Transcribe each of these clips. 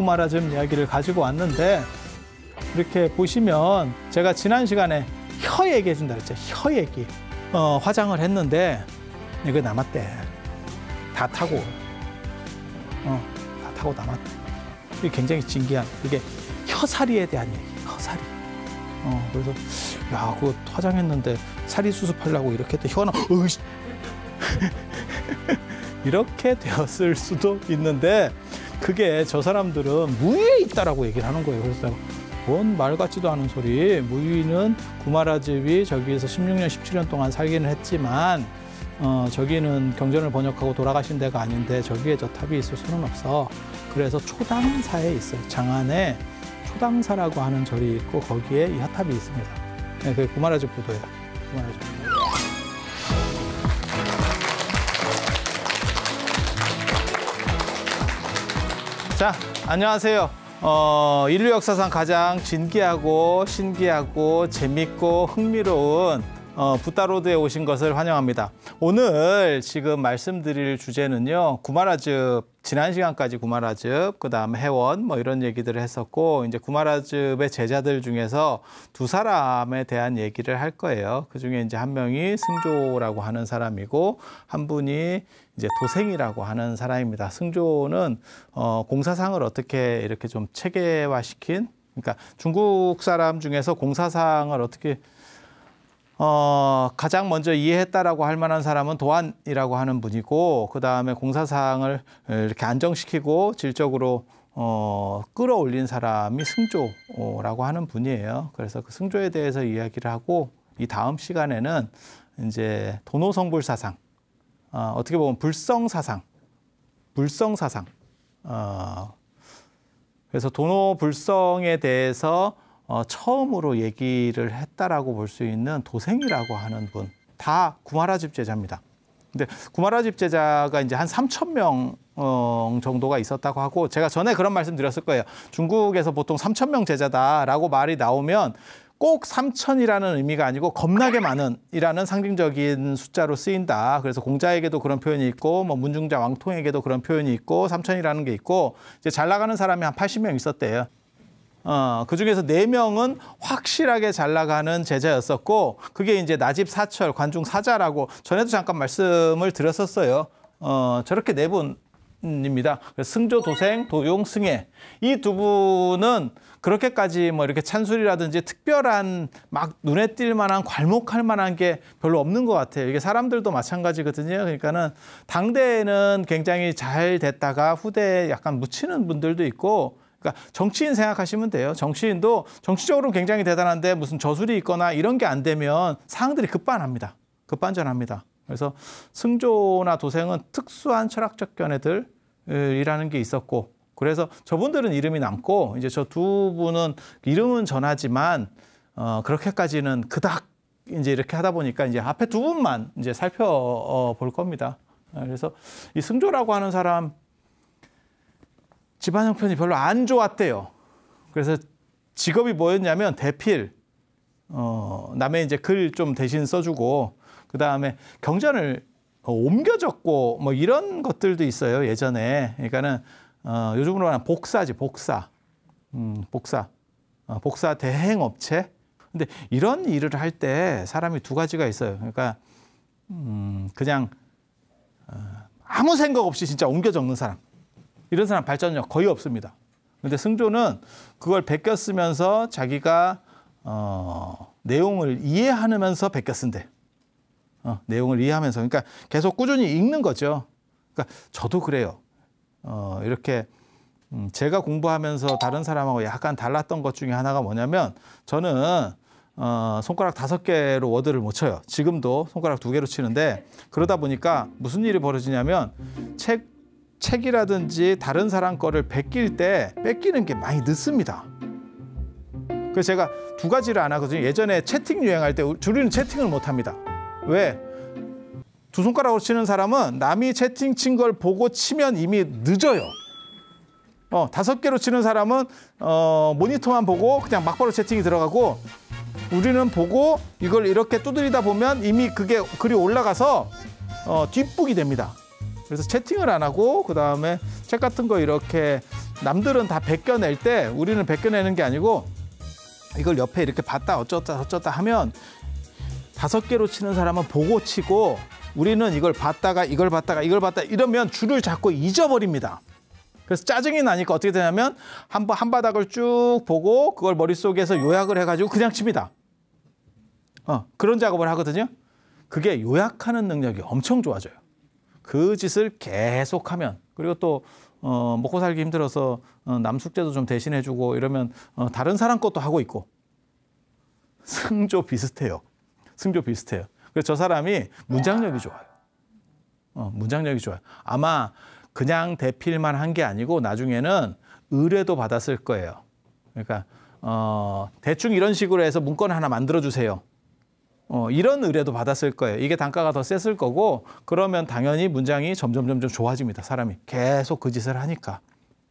꼬마라즘 이야기를 가지고 왔는데 이렇게 보시면 제가 지난 시간에 혀 얘기해준다 그랬죠. 혀 얘기. 어, 화장을 했는데 이거 남았대. 다 타고. 어, 다 타고 남았대. 이게 굉장히 진기한. 이게 혀사리에 대한 얘기. 혀사리. 어, 그래서 야, 그거 화장했는데 사리 수습하려고 이렇게 또 혀나 으이씨. 이렇게 되었을 수도 있는데 그게 저 사람들은 무위에 있다라고 얘기를 하는 거예요. 그래서 뭔 말 같지도 않은 소리. 무위는 구마라집이 저기에서 16년, 17년 동안 살기는 했지만 어, 저기는 경전을 번역하고 돌아가신 데가 아닌데 저기에 저 탑이 있을 수는 없어. 그래서 초당사에 있어요. 장안에 초당사라고 하는 절이 있고 거기에 이 핫탑이 있습니다. 네, 그게 구마라집 부도예요. 구마라집 자, 안녕하세요. 어, 인류 역사상 가장 진기하고 신기하고 재밌고 흥미로운 어, 부타로드에 오신 것을 환영합니다. 오늘 지금 말씀드릴 주제는요. 구마라즙 지난 시간까지 구마라즙그 다음에 해원 뭐 이런 얘기들을 했었고 이제 구마라즙의 제자들 중에서 두 사람에 대한 얘기를 할 거예요. 그 중에 이제 한 명이 승조라고 하는 사람이고 한 분이 이제 도생이라고 하는 사람입니다. 승조는 어, 공사상을 어떻게 이렇게 좀 체계화시킨 그러니까 중국 사람 중에서 공사상을 어떻게 어, 가장 먼저 이해했다라고 할 만한 사람은 도안이라고 하는 분이고 그 다음에 공사상을 이렇게 안정시키고 질적으로 어, 끌어올린 사람이 승조라고 하는 분이에요. 그래서 그 승조에 대해서 이야기를 하고 이 다음 시간에는 이제 도노성불 사상 어, 어떻게 보면 불성 사상, 불성 사상. 어, 그래서 도노 불성에 대해서 어, 처음으로 얘기를 했다라고 볼 수 있는 도생이라고 하는 분, 다 구마라집 제자입니다. 근데 구마라집 제자가 이제 한 3천 명 어, 정도가 있었다고 하고 제가 전에 그런 말씀 드렸을 거예요. 중국에서 보통 3천 명 제자다라고 말이 나오면 꼭 3천이라는 의미가 아니고 겁나게 많은이라는 상징적인 숫자로 쓰인다. 그래서 공자에게도 그런 표현이 있고 뭐 문중자 왕통에게도 그런 표현이 있고 3천이라는 게 있고 이제 잘 나가는 사람이 한 80명 있었대요. 어, 그 중에서 4명은 확실하게 잘 나가는 제자였었고 그게 이제 나집 사철, 관중 사자라고 전에도 잠깐 말씀을 드렸었어요. 어, 저렇게 네분 입니다. 승조 도생, 도용 승애 이두 분은 그렇게까지 뭐 이렇게 찬술이라든지 특별한 막 눈에 띌 만한 괄목할 만한 게 별로 없는 것 같아요. 이게 사람들도 마찬가지거든요. 그러니까는 당대에는 굉장히 잘 됐다가 후대에 약간 묻히는 분들도 있고 그러니까 정치인 생각하시면 돼요. 정치인도 정치적으로 굉장히 대단한데 무슨 저술이 있거나 이런 게 안 되면 상황들이 급반합니다. 급반전합니다. 그래서 승조나 도생은 특수한 철학적 견해들이라는 게 있었고 그래서 저분들은 이름이 남고 이제 저 두 분은 이름은 전하지만 어, 그렇게까지는 그닥 이제 이렇게 하다 보니까 이제 앞에 두 분만 이제 살펴볼 어, 겁니다. 아, 그래서 이 승조라고 하는 사람 집안 형편이 별로 안 좋았대요. 그래서 직업이 뭐였냐면 대필 어, 남의 이제 글 좀 대신 써주고 그 다음에 경전을 어, 옮겨 졌고뭐 이런 것들도 있어요 예전에 그러니까는 어, 요즘으로 말하면 복사지, 복사. 음, 복사. 어, 복사 대행업체. 근데 이런 일을 할 때 사람이 두 가지가 있어요. 그러니까, 음, 그냥, 어, 아무 생각 없이 진짜 옮겨 적는 사람. 이런 사람 발전력 거의 없습니다. 근데 승조는 그걸 베껴 쓰면서 자기가, 어, 내용을 이해하면서 베껴 쓴대. 어, 내용을 이해하면서. 그러니까 계속 꾸준히 읽는 거죠. 그러니까 저도 그래요. 어, 이렇게 음, 제가 공부하면서 다른 사람하고 약간 달랐던 것 중에 하나가 뭐냐면 저는 어, 손가락 다섯 개로 워드를 못 쳐요. 지금도 손가락 두 개로 치는데 그러다 보니까 무슨 일이 벌어지냐면 책 책이라든지 다른 사람 거를 베낄 때 뺏기는 게 많이 늦습니다. 그래서 제가 두 가지를 안 하거든요. 예전에 채팅 유행할 때 우리는 채팅을 못 합니다. 왜? 두 손가락으로 치는 사람은 남이 채팅 친 걸 보고 치면 이미 늦어요. 어, 다섯 개로 치는 사람은 어, 모니터만 보고 그냥 막바로 채팅이 들어가고 우리는 보고 이걸 이렇게 두드리다 보면 이미 그게 글이 올라가서 어, 뒷북이 됩니다. 그래서 채팅을 안 하고 그 다음에 책 같은 거 이렇게 남들은 다 베껴낼 때 우리는 베껴내는 게 아니고 이걸 옆에 이렇게 봤다 어쩌다 어쩌다 하면 다섯 개로 치는 사람은 보고 치고 우리는 이걸 봤다가 이걸 봤다가 이걸 봤다 이러면 줄을 잡고 잊어버립니다. 그래서 짜증이 나니까 어떻게 되냐면 한, 한 바닥을 쭉 보고 그걸 머릿속에서 요약을 해가지고 그냥 칩니다. 어, 그런 작업을 하거든요. 그게 요약하는 능력이 엄청 좋아져요. 그 짓을 계속하면 그리고 또 어, 먹고 살기 힘들어서 어, 남 숙제도 좀 대신해주고 이러면 어, 다른 사람 것도 하고 있고 승조 비슷해요. 승조 비슷해요. 그저 사람이 문장력이 좋아요. 어, 문장력이 좋아요. 아마 그냥 대필만 한 게 아니고 나중에는 의뢰도 받았을 거예요. 그러니까 어, 대충 이런 식으로 해서 문건 하나 만들어 주세요. 어, 이런 의뢰도 받았을 거예요. 이게 단가가 더 셌을 거고 그러면 당연히 문장이 점점 점점 좋아집니다. 사람이 계속 그 짓을 하니까.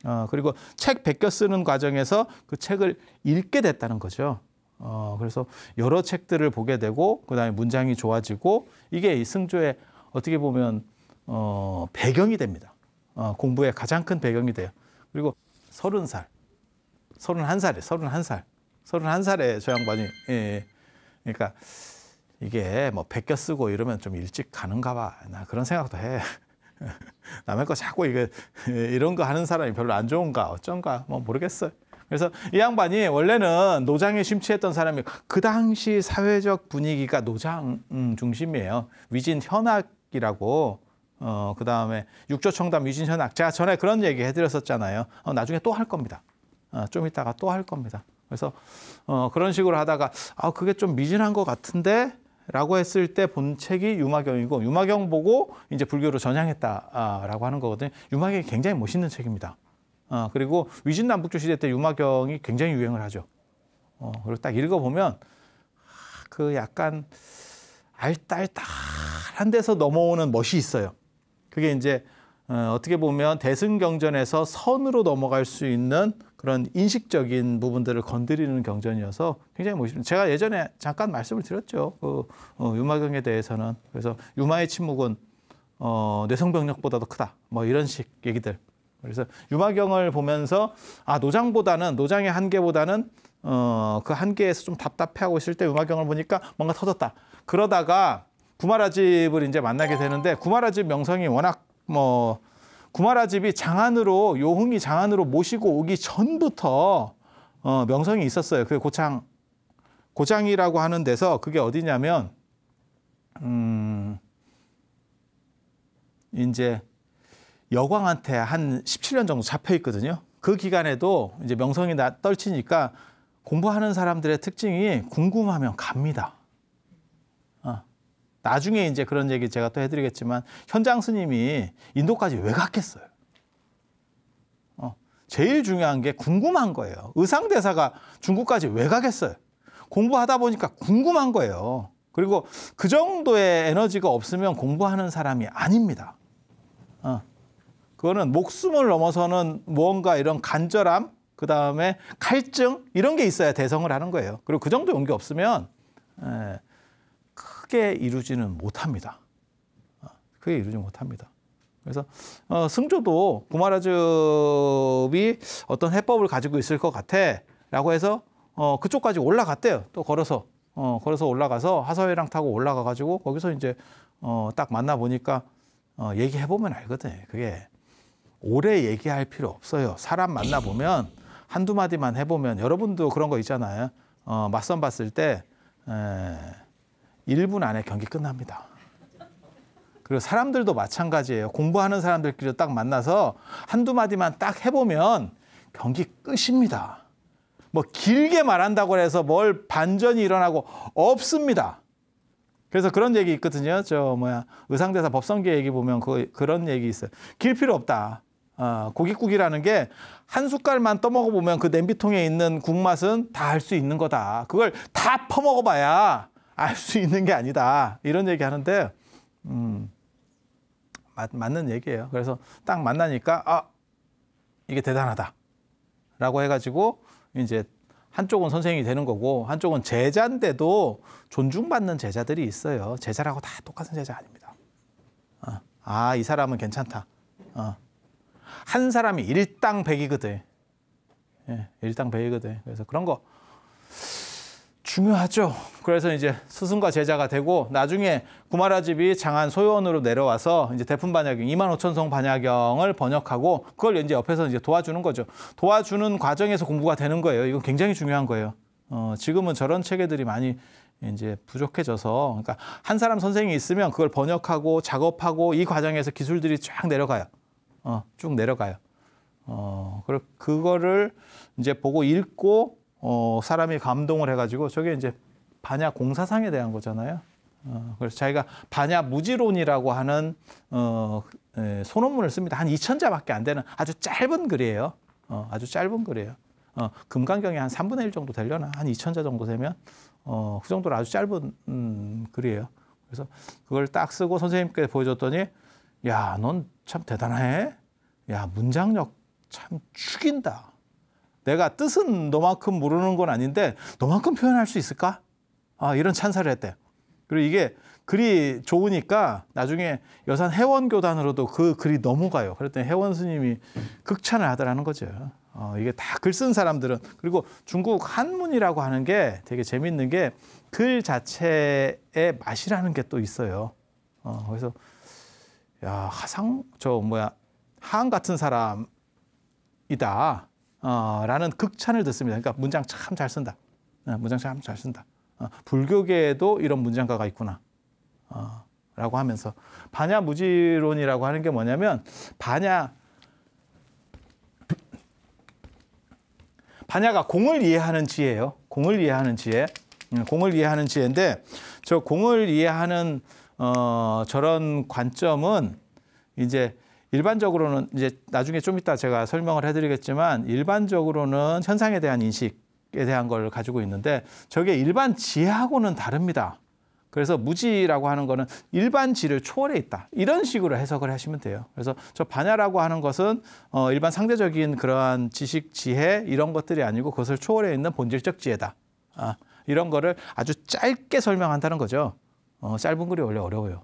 어, 그리고 책 베껴 쓰는 과정에서 그 책을 읽게 됐다는 거죠. 어, 그래서 여러 책들을 보게 되고 그다음에 문장이 좋아지고 이게 이 승조의 어떻게 보면 어, 배경이 됩니다. 어, 공부의 가장 큰 배경이 돼요. 그리고 서른 살, 서른 한 살에 서른 한 살, 서른 한 살에 저 양반이 예, 예. 그러니까 이게 뭐 베껴 쓰고 이러면 좀 일찍 가는가 봐. 나 그런 생각도 해. 남의 거 자꾸 이게 이런 거 하는 사람이 별로 안 좋은가 어쩐가 뭐 모르겠어요. 그래서 이 양반이 원래는 노장에 심취했던 사람이 그 당시 사회적 분위기가 노장 음, 중심이에요. 위진 현악이라고 어, 그 다음에 육조청담 위진현악. 제가 전에 그런 얘기 해드렸었잖아요. 어, 나중에 또 할 겁니다. 어, 좀 이따가 또 할 겁니다. 그래서 어, 그런 식으로 하다가 아, 그게 좀 미진한 것 같은데? 라고 했을 때 본 책이 유마경이고 유마경 보고 이제 불교로 전향했다라고 하는 거거든요. 유마경이 굉장히 멋있는 책입니다. 어, 그리고 위진남북조 시대 때 유마경이 굉장히 유행을 하죠. 어, 그리고 딱 읽어보면 아, 그 약간 알딸딸한 데서 넘어오는 멋이 있어요. 그게 이제 어, 어떻게 보면 대승경전에서 선으로 넘어갈 수 있는 그런 인식적인 부분들을 건드리는 경전이어서 굉장히 멋있습니다. 제가 예전에 잠깐 말씀을 드렸죠. 그 어, 유마경에 대해서는 그래서 유마의 침묵은 어, 내성병력보다도 크다. 뭐 이런 식 얘기들 그래서 유마경을 보면서 아 노장보다는 노장의 한계보다는 어, 그 한계에서 좀 답답해하고 있을 때 유마경을 보니까 뭔가 터졌다. 그러다가 구마라집을 이제 만나게 되는데 구마라집 명성이 워낙 뭐 구마라집이 장안으로 요흥이 장안으로 모시고 오기 전부터 어, 명성이 있었어요. 그 고창 고장이라고 하는 데서 그게 어디냐면 음 이제 여광한테 한 17년 정도 잡혀 있거든요. 그 기간에도 이제 명성이 나, 떨치니까 공부하는 사람들의 특징이 궁금하면 갑니다. 어. 나중에 이제 그런 얘기 제가 또 해드리겠지만 현장 스님이 인도까지 왜 갔겠어요? 어. 제일 중요한 게 궁금한 거예요. 의상대사가 중국까지 왜 가겠어요? 공부하다 보니까 궁금한 거예요. 그리고 그 정도의 에너지가 없으면 공부하는 사람이 아닙니다. 어. 그거는 목숨을 넘어서는 무언가 이런 간절함, 그 다음에 갈증 이런 게 있어야 대성을 하는 거예요. 그리고 그 정도 용기 없으면 에, 예, 크게 이루지는 못합니다. 어, 크게 이루지 못합니다. 그래서 어, 승조도 구마라즈이 어떤 해법을 가지고 있을 것 같아라고 해서 어, 그쪽까지 올라갔대요. 또 걸어서 어, 걸어서 올라가서 하서회랑 타고 올라가 가지고 거기서 이제 어, 딱 만나 보니까 어, 얘기해 보면 알거든. 그게 오래 얘기할 필요 없어요. 사람 만나보면 한두 마디만 해보면 여러분도 그런 거 있잖아요. 어, 맞선 봤을 때 에, 1분 안에 경기 끝납니다. 그리고 사람들도 마찬가지예요. 공부하는 사람들끼리 딱 만나서 한두 마디만 딱 해보면 경기 끝입니다. 뭐 길게 말한다고 해서 뭘 반전이 일어나고 없습니다. 그래서 그런 얘기 있거든요. 저 뭐야 의상대사 법성계 얘기 보면 그, 그런 얘기 있어요. 길 필요 없다. 아, 고깃국이라는 게 한 숟갈만 떠먹어 보면 그 냄비통에 있는 국 맛은 다 알 수 있는 거다. 그걸 다 퍼먹어 봐야 알 수 있는 게 아니다. 이런 얘기 하는데 음. 맞, 맞는 얘기예요. 그래서 딱 만나니까 아 이게 대단하다라고 해가지고 이제 한쪽은 선생이 되는 거고 한쪽은 제자인데도 존중받는 제자들이 있어요. 제자라고 다 똑같은 제자 아닙니다. 어, 아이 사람은 괜찮다. 어. 한 사람이 일당 백이거든. 예, 일당 백이거든. 그래서 그런 거 중요하죠. 그래서 이제 스승과 제자가 되고 나중에 구마라집이 장안 소요원으로 내려와서 이제 대품 반야경 2만 5천 성 반야경을 번역하고 그걸 이제 옆에서 이제 도와주는 거죠. 도와주는 과정에서 공부가 되는 거예요. 이건 굉장히 중요한 거예요. 어, 지금은 저런 체계들이 많이 이제 부족해져서 그러니까 한 사람 선생이 있으면 그걸 번역하고 작업하고 이 과정에서 기술들이 쫙 내려가요. 어, 쭉 내려가요. 어, 그리고 그거를 이제 보고 읽고 어, 사람이 감동을 해가지고 저게 이제 반야 공사상에 대한 거잖아요. 어, 그래서 자기가 반야 무지론이라고 하는 어, 에, 소논문을 씁니다. 한 2천자밖에 안 되는 아주 짧은 글이에요. 어, 아주 짧은 글이에요. 어, 금강경이 한 3분의 1 정도 되려나 한 2천자 정도 되면 어, 그 정도로 아주 짧은 음, 글이에요. 그래서 그걸 딱 쓰고 선생님께 보여줬더니 야, 넌 참 대단해. 야, 문장력 참 죽인다. 내가 뜻은 너만큼 모르는 건 아닌데 너만큼 표현할 수 있을까? 아, 이런 찬사를 했대. 그리고 이게 글이 좋으니까 나중에 여산 회원교단으로도 그 글이 넘어가요. 그랬더니 회원 스님이 극찬을 하더라는 거죠. 어, 이게 다 글 쓴 사람들은 그리고 중국 한문이라고 하는 게 되게 재밌는 게 글 자체의 맛이라는 게 또 있어요. 어, 그래서 야 하상 저 뭐야 하 같은 사람이다 어, 라는 극찬을 듣습니다. 그러니까 문장 참 잘 쓴다. 어, 문장 참 잘 쓴다. 어, 불교계에도 이런 문장가가 있구나. 어, 라고 하면서 반야 무지론이라고 하는 게 뭐냐면 반야 반야가 공을 이해하는 지혜예요. 공을 이해하는 지혜. 음, 공을 이해하는 지혜인데 저 공을 이해하는 어, 저런 관점은 이제 일반적으로는 이제 나중에 좀 이따 제가 설명을 해드리겠지만 일반적으로는 현상에 대한 인식에 대한 걸 가지고 있는데 저게 일반 지하고는 다릅니다. 그래서 무지라고 하는 거는 일반 지를 초월해 있다. 이런 식으로 해석을 하시면 돼요. 그래서 저 반야라고 하는 것은 어 일반 상대적인 그러한 지식, 지혜 이런 것들이 아니고 그것을 초월해 있는 본질적 지혜다. 아, 이런 거를 아주 짧게 설명한다는 거죠. 어, 짧은 글이 원래 어려워요.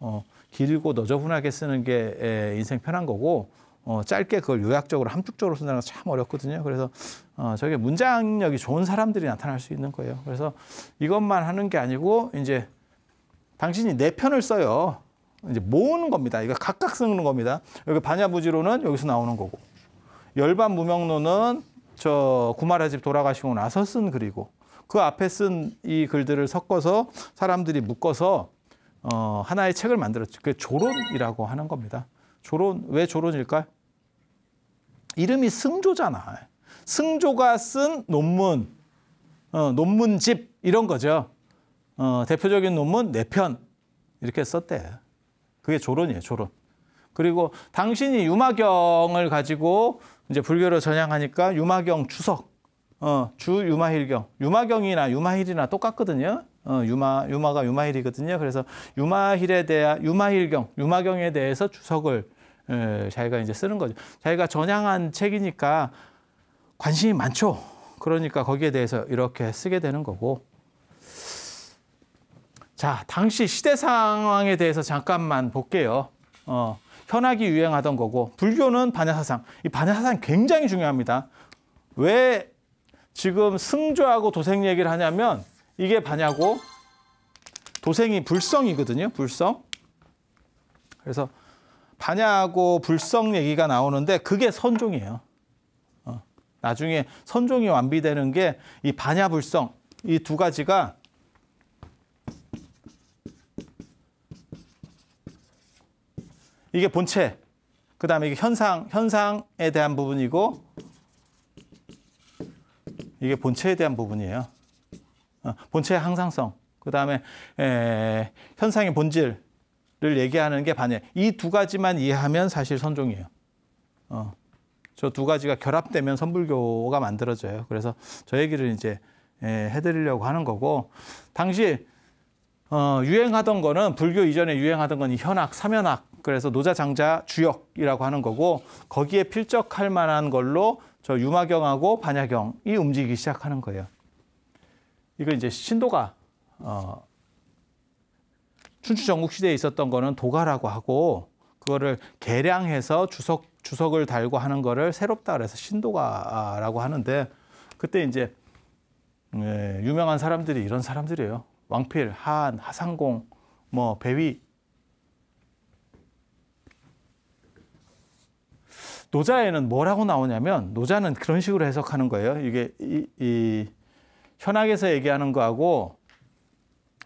어, 길고 너저분하게 쓰는 게 에, 인생 편한 거고 어, 짧게 그걸 요약적으로 함축적으로 쓴다는 건 참 어렵거든요. 그래서 어, 저게 문장력이 좋은 사람들이 나타날 수 있는 거예요. 그래서 이것만 하는 게 아니고 이제 당신이 내 편을 써요. 이제 모으는 겁니다. 이거 각각 쓰는 겁니다. 여기 반야부지로는 여기서 나오는 거고 열반 무명로는저 구마라집 돌아가시고 나서 쓴 글이고 그 앞에 쓴 이 글들을 섞어서 사람들이 묶어서 어, 하나의 책을 만들었죠. 그 조론이라고 하는 겁니다. 조론, 왜 조론일까요? 이름이 승조잖아. 승조가 쓴 논문, 어, 논문집 이런 거죠. 어, 대표적인 논문 네 편 이렇게 썼대. 그게 조론이에요, 조론. 그리고 당신이 유마경을 가지고 이제 불교를 전향하니까 유마경 추석 어, 주 유마힐경, 유마경이나 유마힐이나 똑같거든요. 어, 유마 유마가 유마힐이거든요. 그래서 유마힐에 대한 유마힐경, 유마경에 대해서 주석을 에, 자기가 이제 쓰는 거죠. 자기가 전향한 책이니까 관심이 많죠. 그러니까 거기에 대해서 이렇게 쓰게 되는 거고. 자, 당시 시대 상황에 대해서 잠깐만 볼게요. 어, 현악이 유행하던 거고 불교는 반야 사상. 이 반야 사상 굉장히 중요합니다. 왜 지금 승조하고 도생 얘기를 하냐면 이게 반야고 도생이 불성이거든요. 불성. 그래서 반야하고 불성 얘기가 나오는데 그게 선종이에요. 어. 나중에 선종이 완비되는 게 이 반야 불성 이 두 가지가 이게 본체, 그 다음에 이게 현상, 현상에 대한 부분이고 이게 본체에 대한 부분이에요. 어, 본체의 항상성, 그 다음에 현상의 본질을 얘기하는 게 반열. 이두 가지만 이해하면 사실 선종이에요. 어, 저 두 가지가 결합되면 선불교가 만들어져요. 그래서 저 얘기를 이제 해드리려고 하는 거고 당시 어, 유행하던 거는 불교 이전에 유행하던 건 현악, 삼현악 그래서 노자장자 주역이라고 하는 거고 거기에 필적할 만한 걸로 저 유마경하고 반야경이 움직이기 시작하는 거예요. 이거 이제 신도가 어, 춘추 전국 시대에 있었던 거는 도가라고 하고 그거를 개량해서 주석 주석을 달고 하는 거를 새롭다 그래서 신도가라고 하는데 그때 이제 예, 유명한 사람들이 이런 사람들이에요. 왕필, 한 하상공, 뭐 배위 노자에는 뭐라고 나오냐면 노자는 그런 식으로 해석하는 거예요. 이게 이, 이 현학에서 얘기하는 거하고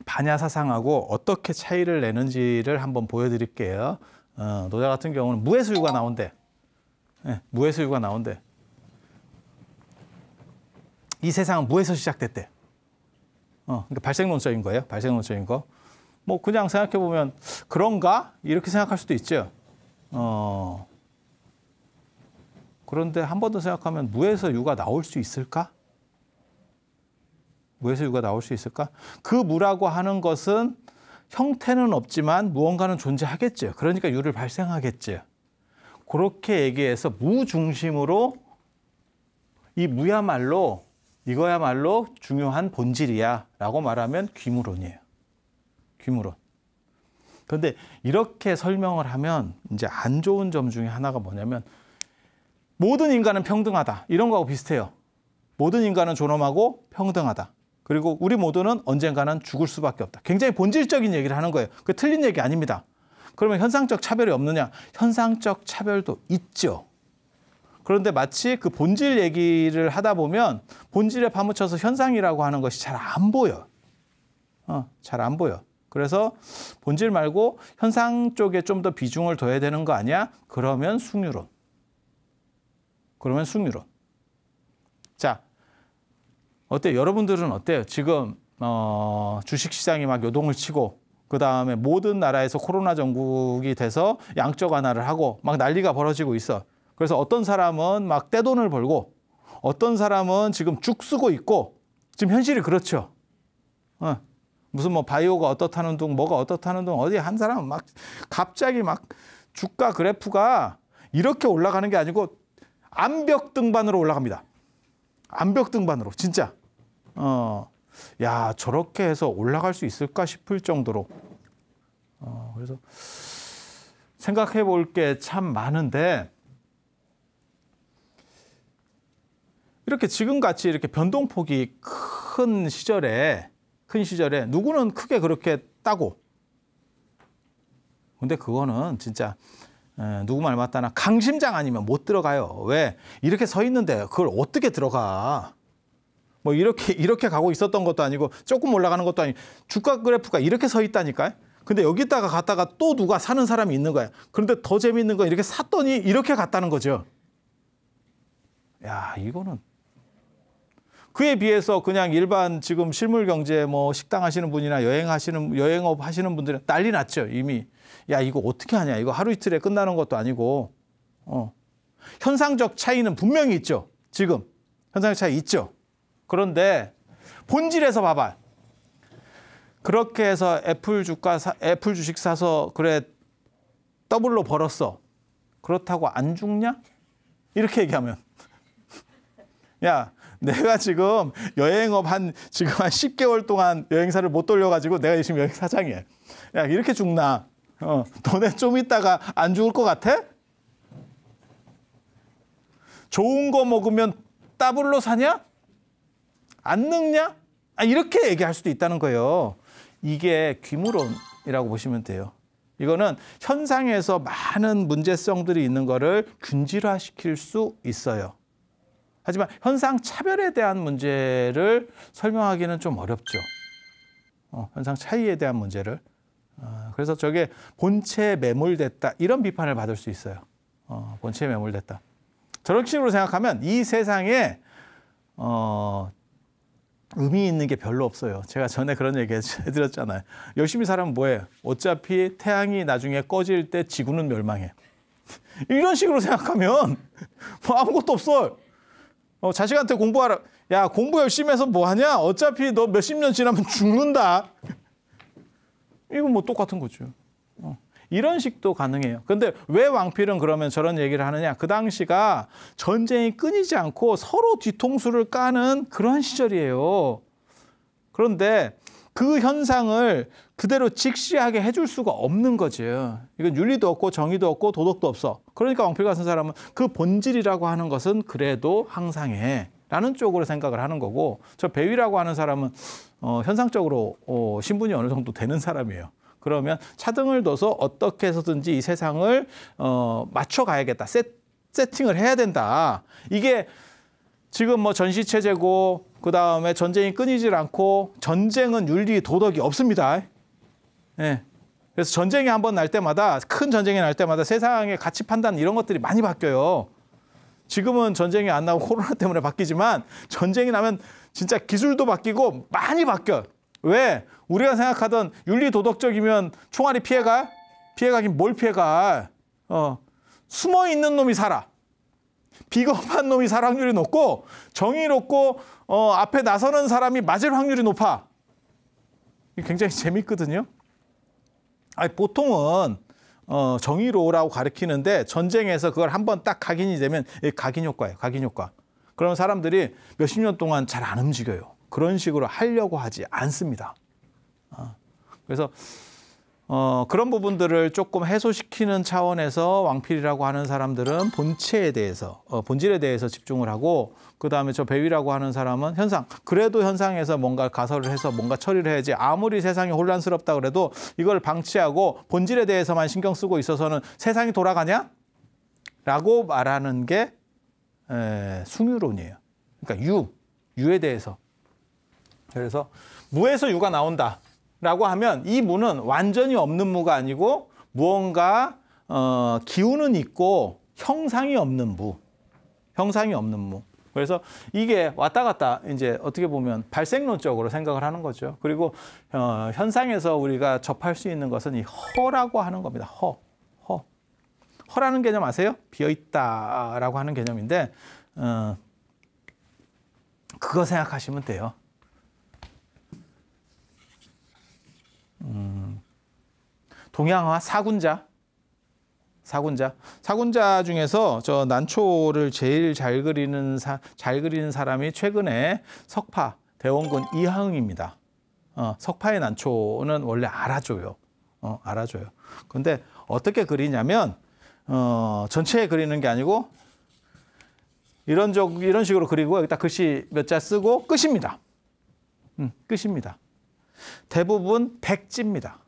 반야 사상하고 어떻게 차이를 내는지를 한번 보여드릴게요. 어, 노자 같은 경우는 무해수유가 나온대. 네, 무해수유가 나온대. 이 세상은 무에서 시작됐대. 어, 그러니까 발생론적인 거예요. 발생론적인 거. 뭐 그냥 생각해 보면 그런가 이렇게 생각할 수도 있죠. 어, 그런데 한 번 더 생각하면 무에서 유가 나올 수 있을까? 무에서 유가 나올 수 있을까? 그 무라고 하는 것은 형태는 없지만 무언가는 존재하겠죠. 그러니까 유를 발생하겠죠. 그렇게 얘기해서 무 중심으로 이 무야말로 이거야말로 중요한 본질이야 라고 말하면 귀무론이에요. 귀무론. 그런데 이렇게 설명을 하면 이제 안 좋은 점 중에 하나가 뭐냐면 모든 인간은 평등하다. 이런 거하고 비슷해요. 모든 인간은 존엄하고 평등하다. 그리고 우리 모두는 언젠가는 죽을 수밖에 없다. 굉장히 본질적인 얘기를 하는 거예요. 그 틀린 얘기 아닙니다. 그러면 현상적 차별이 없느냐? 현상적 차별도 있죠. 그런데 마치 그 본질 얘기를 하다 보면 본질에 파묻혀서 현상이라고 하는 것이 잘 안 보여. 어, 잘 안 보여. 그래서 본질 말고 현상 쪽에 좀 더 비중을 둬야 되는 거 아니야? 그러면 숭유론. 그러면 숭유론. 자, 어때 여러분들은 어때요? 지금 어, 주식 시장이 막 요동을 치고 그 다음에 모든 나라에서 코로나 전국이 돼서 양적 완화를 하고 막 난리가 벌어지고 있어. 그래서 어떤 사람은 막 떼돈을 벌고 어떤 사람은 지금 쭉 쓰고 있고 지금 현실이 그렇죠. 어. 무슨 뭐 바이오가 어떻다는 둥 뭐가 어떻다는 둥 어디 한 사람은 막 갑자기 막 주가 그래프가 이렇게 올라가는 게 아니고 암벽 등반으로 올라갑니다. 암벽 등반으로 진짜 어, 야 저렇게 해서 올라갈 수 있을까 싶을 정도로 어, 그래서 생각해 볼 게 참 많은데 이렇게 지금같이 이렇게 변동폭이 큰 시절에 큰 시절에 누구는 크게 그렇게 따고 근데 그거는 진짜 예, 누구 말 맞다나 강심장 아니면 못 들어가요. 왜? 이렇게 서 있는데 그걸 어떻게 들어가? 뭐 이렇게 이렇게 가고 있었던 것도 아니고 조금 올라가는 것도 아니고 주가 그래프가 이렇게 서 있다니까요. 근데 여기다가 갔다가 또 누가 사는 사람이 있는 거야. 그런데 더 재밌는 건 이렇게 샀더니 이렇게 갔다는 거죠. 야, 이거는 그에 비해서 그냥 일반 지금 실물 경제 뭐 식당 하시는 분이나 여행 하시는 여행업 하시는 분들은 난리 났죠, 이미. 야, 이거 어떻게 하냐. 이거 하루 이틀에 끝나는 것도 아니고, 어. 현상적 차이는 분명히 있죠. 지금. 현상적 차이 있죠. 그런데 본질에서 봐봐. 그렇게 해서 애플 주가, 사, 애플 주식 사서 그래, 더블로 벌었어. 그렇다고 안 죽냐? 이렇게 얘기하면. 야, 내가 지금 여행업 한 지금 한 10개월 동안 여행사를 못 돌려가지고 내가 지금 여행 사장이야. 야 이렇게 죽나? 어, 너네 좀 있다가 안 죽을 것 같아? 좋은 거 먹으면 따블로 사냐? 안 늙냐? 아, 이렇게 얘기할 수도 있다는 거예요. 이게 귀물론이라고 보시면 돼요. 이거는 현상에서 많은 문제성들이 있는 거를 균질화시킬 수 있어요. 하지만 현상 차별에 대한 문제를 설명하기는 좀 어렵죠. 어, 현상 차이에 대한 문제를. 아, 그래서 저게 본체에 매몰됐다 이런 비판을 받을 수 있어요. 어, 본체에 매몰됐다. 저런 식으로 생각하면 이 세상에 어, 의미 있는 게 별로 없어요. 제가 전에 그런 얘기 해드렸잖아요. 열심히 살면 뭐해? 어차피 태양이 나중에 꺼질 때 지구는 멸망해. 이런 식으로 생각하면 뭐 아무것도 없어. 어, 자식한테 공부하라. 야 공부 열심히 해서 뭐하냐? 어차피 너 몇십 년 지나면 죽는다. 이건 뭐 똑같은 거죠. 어. 이런 식도 가능해요. 근데 왜 왕필은 그러면 저런 얘기를 하느냐? 그 당시가 전쟁이 끊이지 않고 서로 뒤통수를 까는 그런 시절이에요. 그런데 그 현상을 그대로 직시하게 해줄 수가 없는 거지 이건 윤리도 없고 정의도 없고 도덕도 없어. 그러니까 왕필 같은 사람은 그 본질이라고 하는 것은 그래도 항상 해. 라는 쪽으로 생각을 하는 거고 저 배위라고 하는 사람은 어, 현상적으로 어, 신분이 어느 정도 되는 사람이에요. 그러면 차등을 둬서 어떻게 해서든지 이 세상을 어, 맞춰가야겠다. 세, 세팅을 해야 된다. 이게 지금 뭐 전시체제고 그 다음에 전쟁이 끊이질 않고 전쟁은 윤리 도덕이 없습니다. 예. 그래서 전쟁이 한 번 날 때마다 큰 전쟁이 날 때마다 세상의 가치 판단 이런 것들이 많이 바뀌어요. 지금은 전쟁이 안 나고 코로나 때문에 바뀌지만 전쟁이 나면 진짜 기술도 바뀌고 많이 바뀌어. 왜? 우리가 생각하던 윤리 도덕적이면 총알이 피해가? 피해가긴 뭘 피해가? 어. 숨어 있는 놈이 살아. 비겁한 놈이 살 확률이 높고 정의롭고 어, 앞에 나서는 사람이 맞을 확률이 높아. 굉장히 재밌거든요. 아니, 보통은 어, 정의로우라고 가리키는데 전쟁에서 그걸 한번 딱 각인이 되면 각인 효과예요. 각인 효과. 그런 사람들이 몇십 년 동안 잘 안 움직여요. 그런 식으로 하려고 하지 않습니다. 어, 그래서 어, 그런 부분들을 조금 해소시키는 차원에서 왕필이라고 하는 사람들은 본체에 대해서, 어, 본질에 대해서 집중을 하고 그다음에 저 배위라고 하는 사람은 현상 그래도 현상에서 뭔가 가설을 해서 뭔가 처리를 해야지 아무리 세상이 혼란스럽다 그래도 이걸 방치하고 본질에 대해서만 신경 쓰고 있어서는 세상이 돌아가냐? 라고 말하는 게 에, 숭유론이에요. 그러니까 유, 유에 대해서. 그래서 무에서 유가 나온다라고 하면 이 무는 완전히 없는 무가 아니고 무언가 어, 기운은 있고 형상이 없는 무. 형상이 없는 무. 그래서 이게 왔다 갔다 이제 어떻게 보면 발생론적으로 생각을 하는 거죠. 그리고 어, 현상에서 우리가 접할 수 있는 것은 이 허라고 하는 겁니다. 허, 허. 허라는 개념 아세요? 비어있다라고 하는 개념인데 어, 그거 생각하시면 돼요. 음, 동양화 사군자 사군자. 사군자 중에서 저 난초를 제일 잘 그리는 사, 잘 그리는 사람이 최근에 석파 대원군 이항입니다 어, 석파의 난초는 원래 알아줘요. 어, 알아줘요. 근데 어떻게 그리냐면 어, 전체에 그리는 게 아니고 이런 적 이런 식으로 그리고 여기다 글씨 몇 자 쓰고 끝입니다. 음, 끝입니다. 대부분 백지입니다.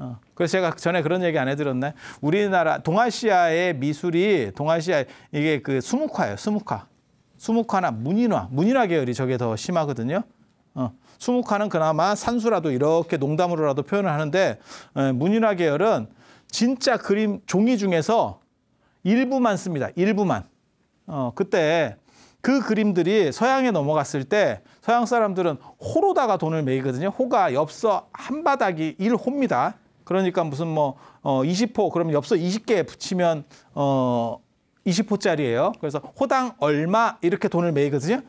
어, 그래서 제가 전에 그런 얘기 안 해드렸나요? 우리나라 동아시아의 미술이 동아시아 이게 그 수묵화예요. 수묵화. 수묵화나 문인화. 문인화 계열이 저게 더 심하거든요. 어, 수묵화는 그나마 산수라도 이렇게 농담으로라도 표현을 하는데 에, 어, 문인화 계열은 진짜 그림 종이 중에서 일부만 씁니다. 일부만. 어, 그때 그 그림들이 서양에 넘어갔을 때 서양 사람들은 호로다가 돈을 매기거든요 호가 엽서 한 바닥이 일호입니다. 그러니까 무슨 뭐 어, 20호 그럼 엽서 20개 붙이면 어 20호짜리예요. 그래서 호당 얼마 이렇게 돈을 매이거든요.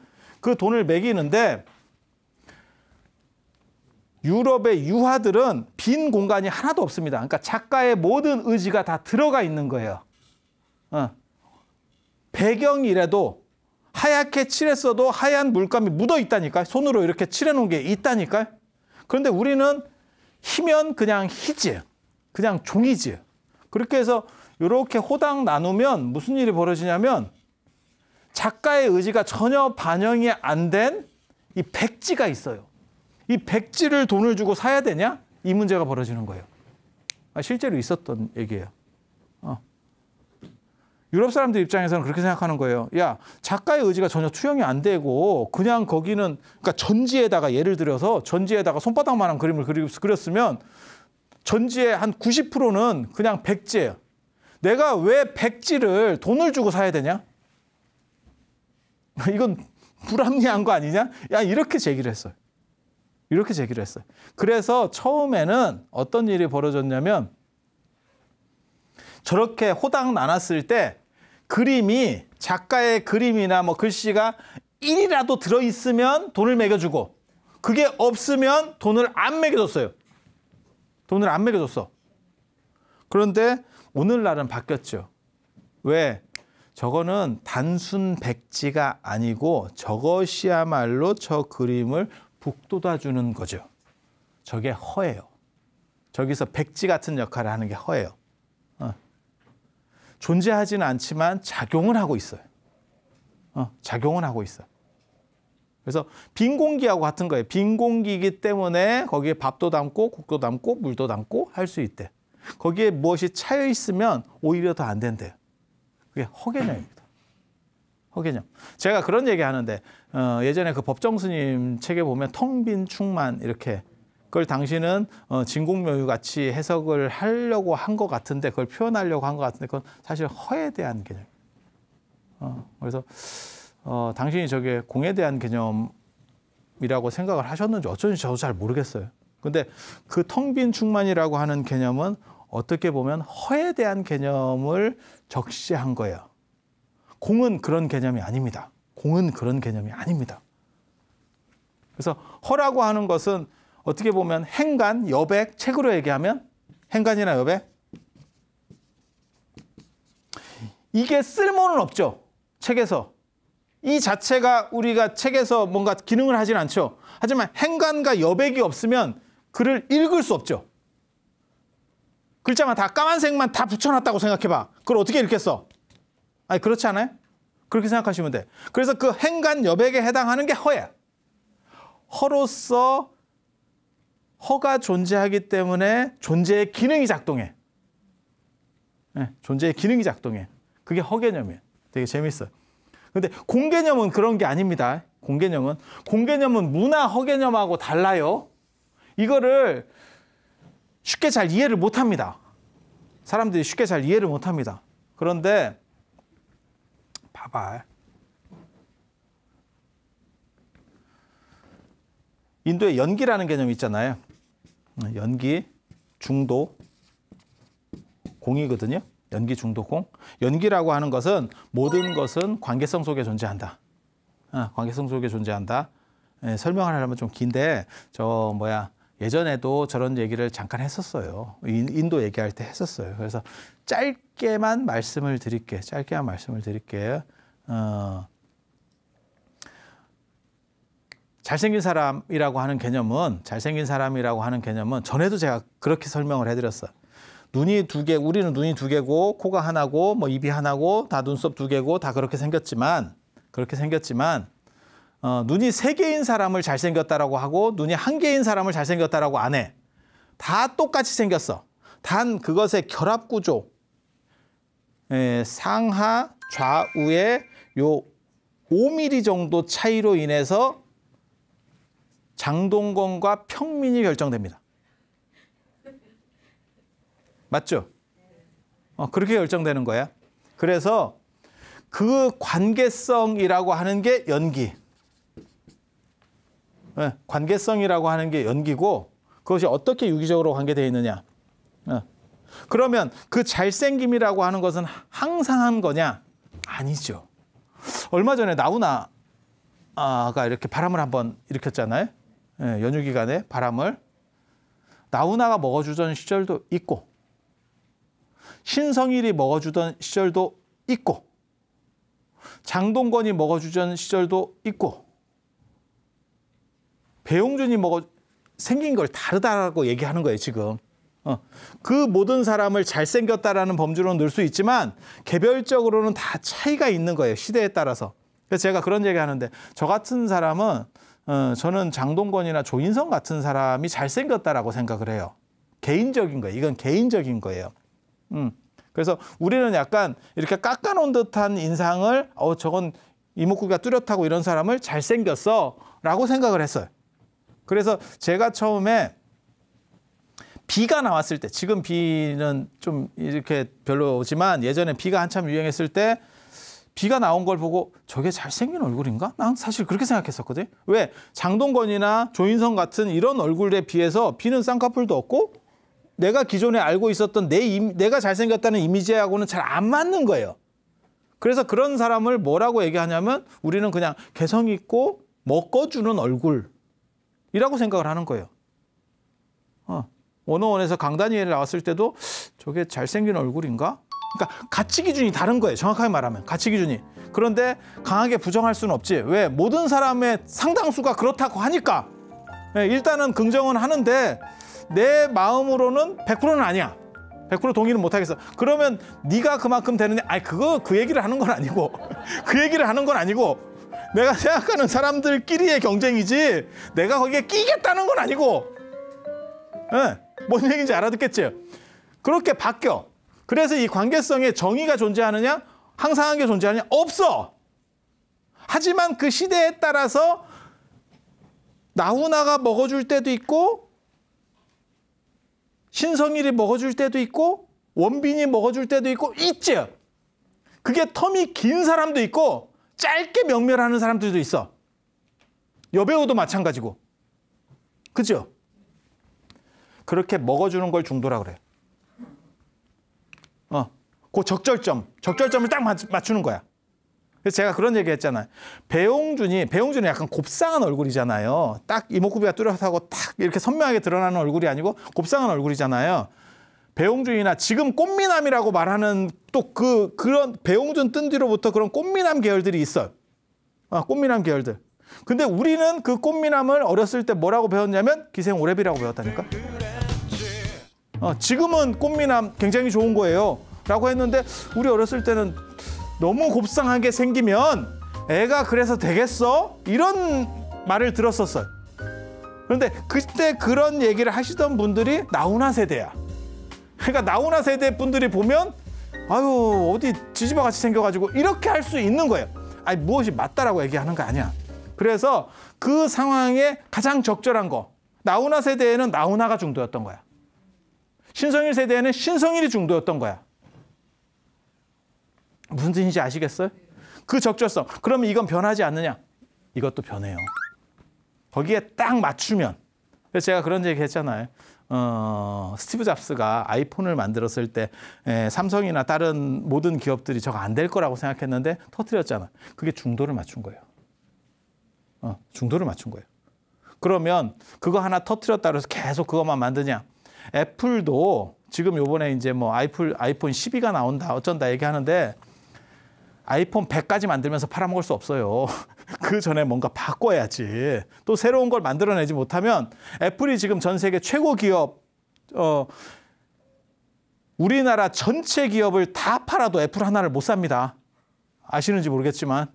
그 돈을 매기는데 유럽의 유화들은 빈 공간이 하나도 없습니다. 그러니까 작가의 모든 의지가 다 들어가 있는 거예요. 어. 배경이라도 하얗게 칠했어도 하얀 물감이 묻어 있다니까. 손으로 이렇게 칠해 놓은 게 있다니까. 그런데 우리는 희면 그냥 희지, 그냥 종이지. 그렇게 해서 이렇게 호당 나누면 무슨 일이 벌어지냐면 작가의 의지가 전혀 반영이 안 된 이 백지가 있어요. 이 백지를 돈을 주고 사야 되냐? 이 문제가 벌어지는 거예요. 아, 실제로 있었던 얘기예요. 유럽 사람들 입장에서는 그렇게 생각하는 거예요. 야, 작가의 의지가 전혀 투영이 안 되고 그냥 거기는 그러니까 전지에다가 예를 들어서 전지에다가 손바닥만한 그림을 그렸으면 전지의 한 90%는 그냥 백지예요. 내가 왜 백지를 돈을 주고 사야 되냐? 이건 불합리한 거 아니냐? 야, 이렇게 제기를 했어요. 이렇게 제기를 했어요. 그래서 처음에는 어떤 일이 벌어졌냐면 저렇게 호당 나눴을 때 그림이 작가의 그림이나 뭐 글씨가 1이라도 들어있으면 돈을 매겨주고 그게 없으면 돈을 안 매겨줬어요. 돈을 안 매겨줬어. 그런데 오늘날은 바뀌었죠. 왜? 저거는 단순 백지가 아니고 저것이야말로 저 그림을 북돋아주는 거죠. 저게 허예요. 저기서 백지 같은 역할을 하는 게 허예요. 존재하지는 않지만 작용을 하고 있어요. 어, 작용을 하고 있어 그래서 빈 공기하고 같은 거예요. 빈 공기이기 때문에 거기에 밥도 담고 국도 담고 물도 담고 할 수 있대. 거기에 무엇이 차여 있으면 오히려 더 안 된대요. 그게 허개념입니다. 허개념. 제가 그런 얘기 하는데 어, 예전에 그 법정 스님 책에 보면 텅 빈 충만 이렇게 그걸 당신은 어, 진공묘유 같이 해석을 하려고 한 것 같은데 그걸 표현하려고 한 것 같은데 그건 사실 허에 대한 개념. 어, 그래서 어, 당신이 저게 공에 대한 개념이라고 생각을 하셨는지 어쩐지 저도 잘 모르겠어요. 근데 그 텅빈 충만이라고 하는 개념은 어떻게 보면 허에 대한 개념을 적시한 거예요. 공은 그런 개념이 아닙니다. 공은 그런 개념이 아닙니다. 그래서 허라고 하는 것은 어떻게 보면 행간, 여백, 책으로 얘기하면 행간이나 여백 이게 쓸모는 없죠. 책에서. 이 자체가 우리가 책에서 뭔가 기능을 하진 않죠. 하지만 행간과 여백이 없으면 글을 읽을 수 없죠. 글자만 다 까만색만 다 붙여놨다고 생각해봐. 그걸 어떻게 읽겠어? 아니 그렇지 않아요? 그렇게 생각하시면 돼. 그래서 그 행간 여백에 해당하는 게 허야. 허로서 허가 존재하기 때문에 존재의 기능이 작동해. 네, 존재의 기능이 작동해. 그게 허개념이에요. 되게 재밌어요. 근데 공개념은 그런 게 아닙니다. 공개념은. 공개념은 문화 허개념하고 달라요. 이거를 쉽게 잘 이해를 못 합니다. 사람들이 쉽게 잘 이해를 못 합니다. 그런데 봐봐. 인도에 연기라는 개념이 있잖아요. 연기 중도 공이거든요. 연기 중도 공. 연기라고 하는 것은 모든 것은 관계성 속에 존재한다. 어, 관계성 속에 존재한다. 예, 설명을 하려면 좀 긴데 저 뭐야 예전에도 저런 얘기를 잠깐 했었어요. 인도 얘기할 때 했었어요. 그래서 짧게만 말씀을 드릴게. 짧게만 말씀을 드릴게 어, 잘생긴 사람이라고 하는 개념은 잘생긴 사람이라고 하는 개념은 전에도 제가 그렇게 설명을 해드렸어요. 눈이 두 개, 우리는 눈이 두 개고 코가 하나고 뭐 입이 하나고 다 눈썹 두 개고 다 그렇게 생겼지만 그렇게 생겼지만 어, 눈이 세 개인 사람을 잘생겼다라고 하고 눈이 한 개인 사람을 잘생겼다라고 안 해. 다 똑같이 생겼어. 단 그것의 결합 구조, 에, 예, 상하 좌우의 요 5mm 정도 차이로 인해서 장동건과 평민이 결정됩니다. 맞죠? 어, 그렇게 결정되는 거야. 그래서 그 관계성이라고 하는 게 연기. 네, 관계성이라고 하는 게 연기고 그것이 어떻게 유기적으로 관계되어 있느냐. 네. 그러면 그 잘생김이라고 하는 것은 항상 한 거냐? 아니죠. 얼마 전에 나훈아가 이렇게 바람을 한번 일으켰잖아요. 예, 연휴 기간에 바람을 나훈아가 먹어주던 시절도 있고 신성일이 먹어주던 시절도 있고 장동건이 먹어주던 시절도 있고 배용준이 먹어 생긴 걸 다르다라고 얘기하는 거예요 지금 어. 그 모든 사람을 잘생겼다라는 범주로 는 넣을 수 있지만 개별적으로는 다 차이가 있는 거예요 시대에 따라서 그래서 제가 그런 얘기 하는데 저 같은 사람은 어, 저는 장동건이나 조인성 같은 사람이 잘생겼다라고 생각을 해요. 개인적인 거예요. 이건 개인적인 거예요. 음. 그래서 우리는 약간 이렇게 깎아놓은 듯한 인상을 어 저건 이목구비가 뚜렷하고 이런 사람을 잘생겼어 라고 생각을 했어요. 그래서 제가 처음에 비가 나왔을 때 지금 비는 좀 이렇게 별로지만 예전에 비가 한참 유행했을 때 비가 나온 걸 보고 저게 잘생긴 얼굴인가? 난 사실 그렇게 생각했었거든. 왜? 장동건이나 조인성 같은 이런 얼굴에 비해서 비는 쌍꺼풀도 없고 내가 기존에 알고 있었던 내 임, 내가 잘생겼다는 이미지하고는 잘 안 맞는 거예요. 그래서 그런 사람을 뭐라고 얘기하냐면 우리는 그냥 개성 있고 먹어주는 얼굴이라고 생각을 하는 거예요. 어. 원어원에서 강다니엘 나왔을 때도 저게 잘생긴 얼굴인가? 그러니까 가치 기준이 다른 거예요. 정확하게 말하면 가치 기준이. 그런데 강하게 부정할 수는 없지. 왜? 모든 사람의 상당수가 그렇다고 하니까. 네, 일단은 긍정은 하는데 내 마음으로는 100%는 아니야. 100% 동의는 못 하겠어. 그러면 네가 그만큼 되느냐? 아니 그거 그 얘기를 하는 건 아니고. 그 얘기를 하는 건 아니고. 내가 생각하는 사람들끼리의 경쟁이지 내가 거기에 끼겠다는 건 아니고. 예. 네, 뭔 얘기인지 알아듣겠지? 그렇게 바뀌어. 그래서 이 관계성에 정의가 존재하느냐? 항상한 게 존재하느냐? 없어! 하지만 그 시대에 따라서 나훈아가 먹어줄 때도 있고 신성일이 먹어줄 때도 있고 원빈이 먹어줄 때도 있고 있지. 그게 텀이 긴 사람도 있고 짧게 명멸하는 사람들도 있어. 여배우도 마찬가지고. 그죠? 그렇게 먹어주는 걸 중도라 그래. 그 적절점, 적절점을 딱 맞추는 거야. 그래서 제가 그런 얘기 했잖아요. 배용준이, 배용준이 약간 곱상한 얼굴이잖아요. 딱 이목구비가 뚜렷하고 딱 이렇게 선명하게 드러나는 얼굴이 아니고 곱상한 얼굴이잖아요. 배용준이나 지금 꽃미남이라고 말하는 또 그, 그런 배용준 뜬 뒤로부터 그런 꽃미남 계열들이 있어요. 아, 꽃미남 계열들. 근데 우리는 그 꽃미남을 어렸을 때 뭐라고 배웠냐면 기생 오랩비라고 배웠다니까. 어, 지금은 꽃미남 굉장히 좋은 거예요. 라고 했는데 우리 어렸을 때는 너무 곱상하게 생기면 애가 그래서 되겠어? 이런 말을 들었었어요. 그런데 그때 그런 얘기를 하시던 분들이 나훈아 세대야. 그러니까 나훈아 세대 분들이 보면 아유 어디 지지바 같이 생겨가지고 이렇게 할 수 있는 거예요. 아니 무엇이 맞다라고 얘기하는 거 아니야. 그래서 그 상황에 가장 적절한 거. 나훈아 세대에는 나훈아가 중도였던 거야. 신성일 세대에는 신성일이 중도였던 거야. 무슨 뜻인지 아시겠어요? 그 적절성. 그러면 이건 변하지 않느냐? 이것도 변해요. 거기에 딱 맞추면. 그래서 제가 그런 얘기 했잖아요. 어, 스티브 잡스가 아이폰을 만들었을 때 에, 삼성이나 다른 모든 기업들이 저거 안 될 거라고 생각했는데 터트렸잖아. 그게 중도를 맞춘 거예요. 어, 중도를 맞춘 거예요. 그러면 그거 하나 터트렸다 그래서 계속 그것만 만드냐? 애플도 지금 요번에 이제 뭐 아이폰 아이폰 12가 나온다 어쩐다 얘기하는데 아이폰 100까지 만들면서 팔아먹을 수 없어요. 그 전에 뭔가 바꿔야지. 또 새로운 걸 만들어내지 못하면 애플이 지금 전 세계 최고 기업, 어, 우리나라 전체 기업을 다 팔아도 애플 하나를 못 삽니다. 아시는지 모르겠지만.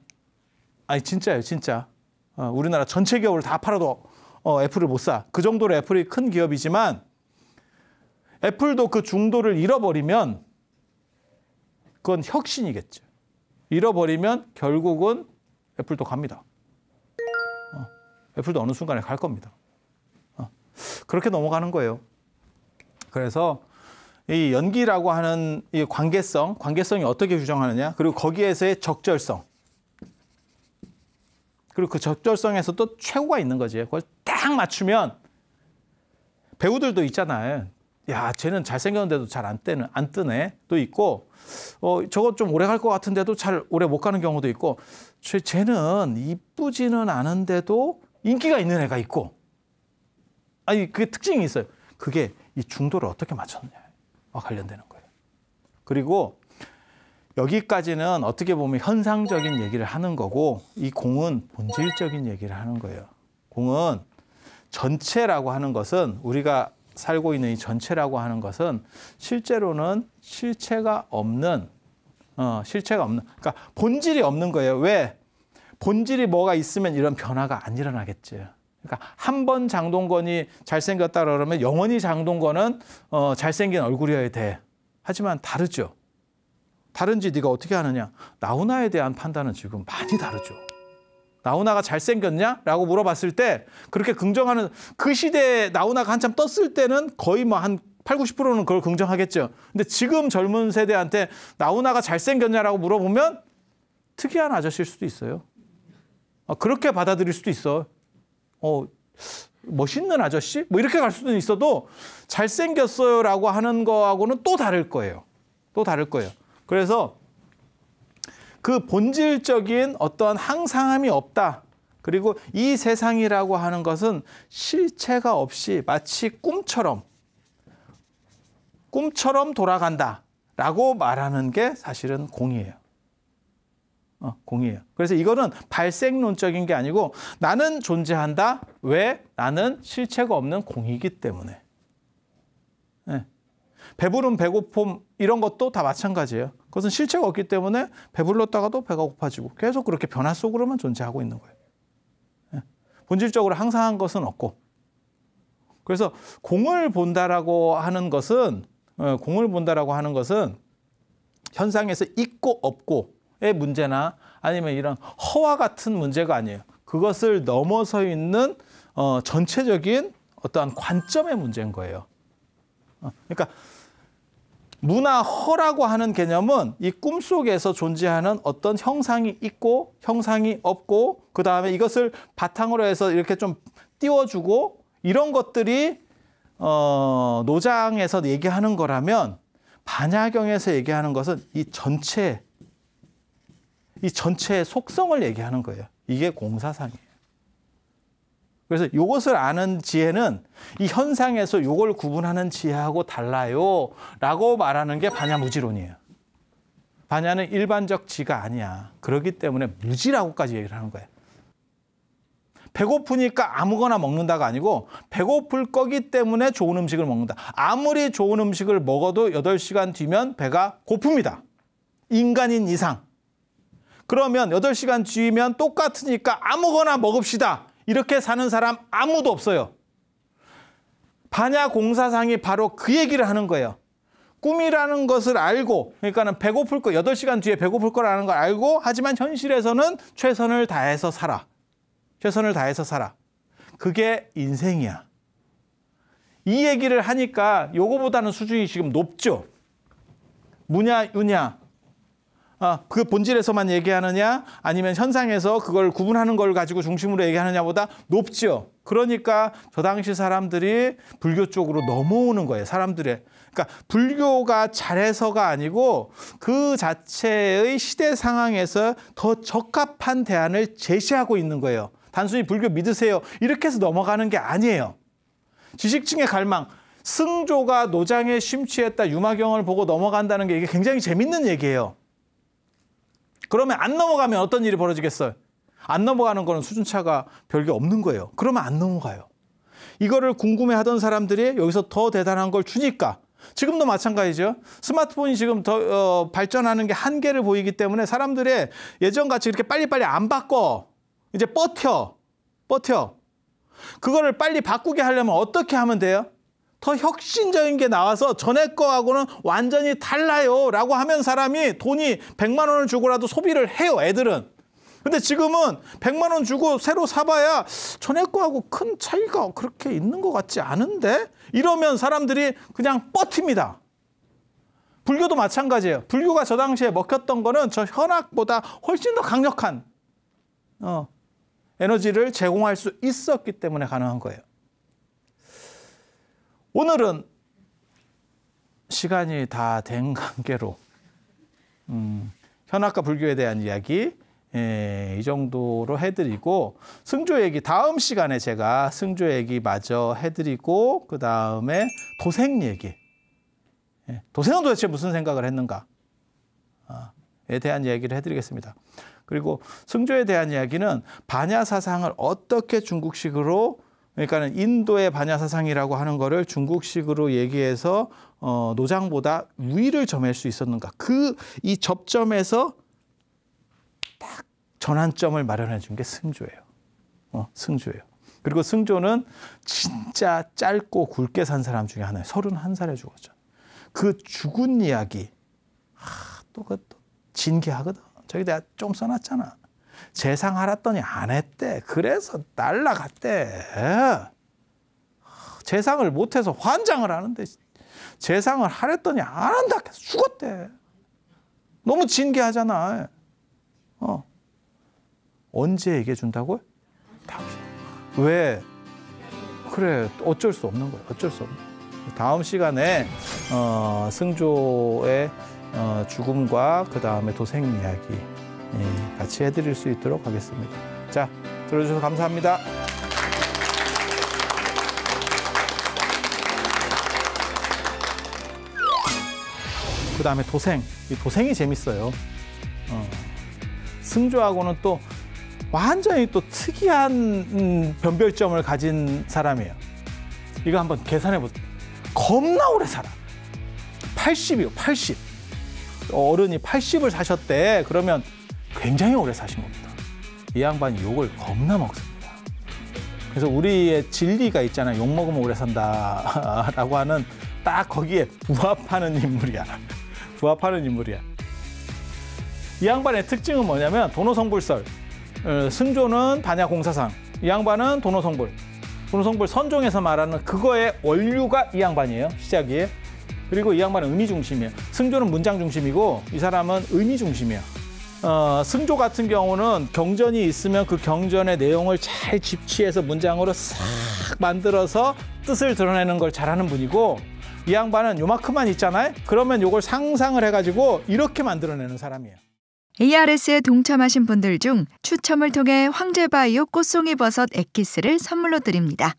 아니, 진짜요 진짜. 어, 우리나라 전체 기업을 다 팔아도 어, 애플을 못 사. 그 정도로 애플이 큰 기업이지만 애플도 그 중도를 잃어버리면 그건 혁신이겠죠. 잃어버리면 결국은 애플도 갑니다. 어, 애플도 어느 순간에 갈 겁니다. 어, 그렇게 넘어가는 거예요. 그래서 이 연기라고 하는 이 관계성, 관계성이 어떻게 규정하느냐, 그리고 거기에서의 적절성. 그리고 그 적절성에서 또 최고가 있는 거지. 그걸 딱 맞추면 배우들도 있잖아요. 야, 쟤는 잘생겼는데도 잘 안 뜨는, 안 뜨네. 또 있고, 어, 저거 좀 오래 갈 것 같은데도 잘 오래 못 가는 경우도 있고, 쟤, 쟤는 이쁘지는 않은데도 인기가 있는 애가 있고, 아니, 그게 특징이 있어요. 그게 이 중도를 어떻게 맞췄느냐와 관련되는 거예요. 그리고 여기까지는 어떻게 보면 현상적인 얘기를 하는 거고, 이 공은 본질적인 얘기를 하는 거예요. 공은 전체라고 하는 것은 우리가 살고 있는 이 전체라고 하는 것은 실제로는 실체가 없는 어, 실체가 없는 그러니까 본질이 없는 거예요. 왜? 본질이 뭐가 있으면 이런 변화가 안 일어나겠지. 그러니까 한 번 장동건이 잘생겼다 그러면 영원히 장동건은 어, 잘생긴 얼굴이어야 돼. 하지만 다르죠. 다른지 네가 어떻게 하느냐. 나훈아에 대한 판단은 지금 많이 다르죠. 나훈아가 잘생겼냐? 라고 물어봤을 때 그렇게 긍정하는 그 시대에 나훈아가 한참 떴을 때는 거의 뭐 한 8, 90%는 그걸 긍정하겠죠. 근데 지금 젊은 세대한테 나훈아가 잘생겼냐라고 물어보면 특이한 아저씨일 수도 있어요. 어, 그렇게 받아들일 수도 있어. 어, 멋있는 아저씨? 뭐 이렇게 갈수도 있어도 잘생겼어요라고 하는 거하고는 또 다를 거예요. 또 다를 거예요. 그래서 그 본질적인 어떠한 항상함이 없다. 그리고 이 세상이라고 하는 것은 실체가 없이 마치 꿈처럼 꿈처럼 돌아간다. 라고 말하는 게 사실은 공이에요. 어, 공이에요. 그래서 이거는 발생론적인 게 아니고 나는 존재한다. 왜? 나는 실체가 없는 공이기 때문에. 네. 배부름, 배고픔 이런 것도 다 마찬가지예요. 그것은 실체가 없기 때문에 배불렀다가도 배가 고파지고 계속 그렇게 변화 속으로만 존재하고 있는 거예요. 예. 본질적으로 항상한 것은 없고. 그래서 공을 본다라고 하는 것은 어, 공을 본다라고 하는 것은 현상에서 있고 없고의 문제나 아니면 이런 허와 같은 문제가 아니에요. 그것을 넘어서 있는 어, 전체적인 어떠한 관점의 문제인 거예요. 어, 그러니까 문화허라고 하는 개념은 이 꿈속에서 존재하는 어떤 형상이 있고 형상이 없고 그 다음에 이것을 바탕으로 해서 이렇게 좀 띄워주고 이런 것들이 어, 노장에서 얘기하는 거라면 반야경에서 얘기하는 것은 이 전체 이 전체의 속성을 얘기하는 거예요. 이게 공사상이에요. 그래서 이것을 아는 지혜는 이 현상에서 이걸 구분하는 지혜하고 달라요. 라고 말하는 게 반야무지론이에요. 반야는 일반적 지가 아니야. 그렇기 때문에 무지라고까지 얘기를 하는 거예요. 배고프니까 아무거나 먹는다가 아니고 배고플 거기 때문에 좋은 음식을 먹는다. 아무리 좋은 음식을 먹어도 8시간 뒤면 배가 고픕니다. 인간인 이상. 그러면 8시간 뒤면 똑같으니까 아무거나 먹읍시다. 이렇게 사는 사람 아무도 없어요. 반야 공사상이 바로 그 얘기를 하는 거예요. 꿈이라는 것을 알고 그러니까는 배고플 거 8시간 뒤에 배고플 거라는 걸 알고 하지만 현실에서는 최선을 다해서 살아. 최선을 다해서 살아. 그게 인생이야. 이 얘기를 하니까 요거보다는 수준이 지금 높죠. 무냐 유냐 아, 그 본질에서만 얘기하느냐 아니면 현상에서 그걸 구분하는 걸 가지고 중심으로 얘기하느냐보다 높죠. 그러니까 저 당시 사람들이 불교 쪽으로 넘어오는 거예요. 사람들의. 그러니까 불교가 잘해서가 아니고 그 자체의 시대 상황에서 더 적합한 대안을 제시하고 있는 거예요. 단순히 불교 믿으세요. 이렇게 해서 넘어가는 게 아니에요. 지식층의 갈망. 승조가 노장에 심취했다 유마경을 보고 넘어간다는 게 이게 굉장히 재밌는 얘기예요. 그러면 안 넘어가면 어떤 일이 벌어지겠어요? 안 넘어가는 거는 수준차가 별게 없는 거예요. 그러면 안 넘어가요. 이거를 궁금해하던 사람들이 여기서 더 대단한 걸 주니까 지금도 마찬가지죠. 스마트폰이 지금 더 어, 발전하는 게 한계를 보이기 때문에 사람들의 예전같이 이렇게 빨리빨리 안 바꿔. 이제 버텨. 버텨. 그거를 빨리 바꾸게 하려면 어떻게 하면 돼요? 더 혁신적인 게 나와서 전에 거하고는 완전히 달라요 라고 하면 사람이 돈이 100만 원을 주고라도 소비를 해요 애들은 근데 지금은 100만 원 주고 새로 사봐야 전에 거하고 큰 차이가 그렇게 있는 것 같지 않은데 이러면 사람들이 그냥 뻗힙니다 불교도 마찬가지예요 불교가 저 당시에 먹혔던 거는 저 현악보다 훨씬 더 강력한 어, 에너지를 제공할 수 있었기 때문에 가능한 거예요 오늘은 시간이 다 된 관계로 음, 현악과 불교에 대한 이야기 예, 이 정도로 해드리고 승조 얘기 다음 시간에 제가 승조 얘기 마저 해드리고 그 다음에 도생 얘기 예, 도생은 도대체 무슨 생각을 했는가에 아, 대한 이야기를 해드리겠습니다. 그리고 승조에 대한 이야기는 반야 사상을 어떻게 중국식으로 그러니까는 인도의 반야 사상이라고 하는 거를 중국식으로 얘기해서 어, 노장보다 위를 점할 수 있었는가? 그 이 접점에서 딱 전환점을 마련해 준 게 승조예요. 어, 승조예요. 그리고 승조는 진짜 짧고 굵게 산 사람 중에 하나예요. 서른 한살에 죽었죠. 그 죽은 이야기. 아, 또그 또 진기하거든. 저기 내가 좀 써놨잖아. 재상 알았더니 안 했대. 그래서 날라갔대. 재상을 못해서 환장을 하는데 재상을 하랬더니 안 한다. 계속 죽었대. 너무 징계하잖아. 어. 언제 얘기해 준다고요? 왜? 그래 어쩔 수 없는 거예 어쩔 수 없는. 다음 시간에 어, 승조의 어, 죽음과 그 다음에 도생 이야기 예, 같이 해드릴 수 있도록 하겠습니다. 자, 들어주셔서 감사합니다. 그 다음에 도생. 이 도생이 재밌어요. 어. 승조하고는 또 완전히 또 특이한 음, 변별점을 가진 사람이에요. 이거 한번 계산해 보세요. 겁나 오래 살아. 80이요, 80. 어른이 80을 사셨대. 그러면 굉장히 오래 사신 겁니다. 이양반 욕을 겁나 먹습니다. 그래서 우리의 진리가 있잖아요. 욕 먹으면 오래 산다라고 하는 딱 거기에 부합하는 인물이야. 부합하는 인물이야. 이 양반의 특징은 뭐냐면 도노성불설. 어, 승조는 반야공사상. 이 양반은 도노성불. 도노성불 선종에서 말하는 그거의 원류가 이 양반이에요. 시작이에요. 그리고 이 양반은 의미 중심이에요. 승조는 문장 중심이고 이 사람은 의미 중심이에요. 어, 승조 같은 경우는 경전이 있으면 그 경전의 내용을 잘 집치해서 문장으로 싹 만들어서 뜻을 드러내는 걸 잘하는 분이고 이 양반은 요만큼만 있잖아요. 그러면 요걸 상상을 해가지고 이렇게 만들어내는 사람이에요. ARS에 동참하신 분들 중 추첨을 통해 황제바이오 꽃송이 버섯 액기스를 선물로 드립니다.